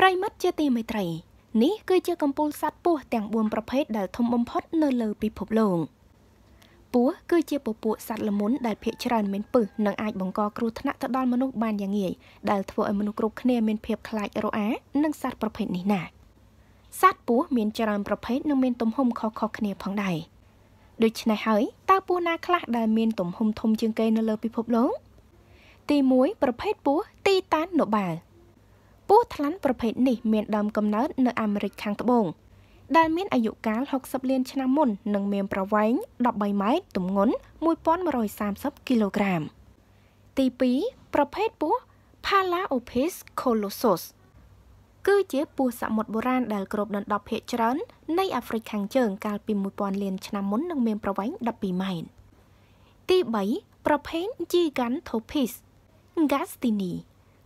ប្រិមិត្តជាទីមេត្រី នេះគឺជាកំពូលសត្វពស់ទាំង4ប្រភេទដែលធំបំផុតនៅលើពិភពលោកពស់គឺជាពពួកសត្វល្មុនដែលភាគច្រើនមានពិសនិងអាចបង្កគ្រោះថ្នាក់ទៅដល់មនុស្សបានយ៉ាងងាយដែលធ្វើឲ្យមនុស្សគ្រប់គ្នាមានភាពខ្លាចរអានិងសត្វប្រភេទនេះណាស់សត្វពស់មានច្រើនប្រភេទនិងមានទំហំខុសៗគ្នាផងដែរដូច្នេះហើយតើពស់ណាខ្លះដែលមានទំហំធំជាងគេនៅលើពិភពលោកទី1ប្រភេទពស់ទីតានណូបាលពស់ថ្លាន់ប្រភេទនេះមានដើមកំណើតនៅអាមេរិកខាងត្បូងដែលមានអាយុកាល60លានឆ្នាំមុន និងមានប្រវែង13ម៉ែត្រទម្ងន់1130គីឡូក្រាមទី2ប្រភេទពស់ Palaeopis colossus គឺជាពស់សមុទ្របុរាណដែលគ្របដណ្ដប់ភាគច្រើននៃអាហ្វ្រិកខាងជើងកាលពី1000លានឆ្នាំមុននិងមានប្រវែង12ម៉ែត្រទី3ប្រភេទ Gigantopis gastini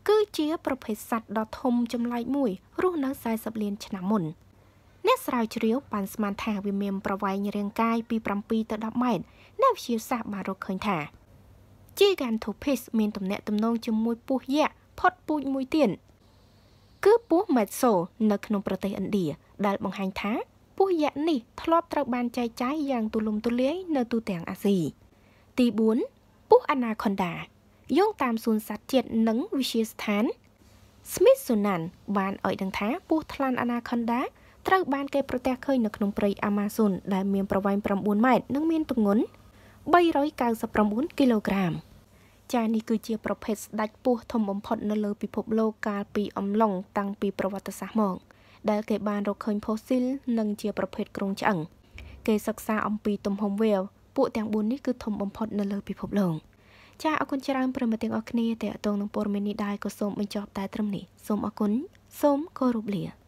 គឺជាប្រភេទសត្វដ៏ធំចម្លែកមួយរស់នៅ40លានឆ្នាំមុនអ្នកស្រាវជ្រាវបានស្មានថាវាមានប្រវែងរាងកាយពី7ទៅ10ម៉ែត្រអ្នកវិទ្យាសាស្ត្របានរកឃើញថា Gigantopithecus មានទំនាក់ទំនងជាមួយពស់យក្សផុតពូជមួយទៀតគឺពស់ Mezzo នៅក្នុងប្រទេសឥណ្ឌាដែលបង្ហាញថាពស់យក្សនេះ ធ្លាប់ត្រូវបានចែកចាយយ៉ាងទូលំទូលាយនៅទូទាំងអាស៊ីទី4ពស់ Anaconda យោងតាមសួនសត្វជាតិនិងវិទ្យាស្ថាន Smithsonian បានឲ្យដឹងថាពស់ថ្លាន់ Anaconda ត្រូវបានគេប្រទះឃើញនៅក្នុងព្រៃ Amazon ដែល មានប្រវែង9ម៉ែត្រនិងមានទម្ងន់399គីឡូក្រាមចានេះគឺជា ប្រភេទស្ដេចពស់ធំបំផុតនៅលើពិភពលោកកាលពីអំឡុងតាំងពីប្រវត្តិសាស្ត្រមកដែលគេបានរកឃើញផូស៊ីលនិងជាប្រភេទគ្រងឆ្អឹង គេសិក្សាអំពី ទំហំវាលពួកទាំង4នេះគឺធំបំផុតនៅលើពិភពលោកចាអរគុណច្រើនប្រិមត្តទាំងអស់គ្នាតេតងនឹងព័ត៌មាននេះដែរក៏សូមបញ្ចប់តែត្រឹមនេះសូមអរគុណសូមគោរពលា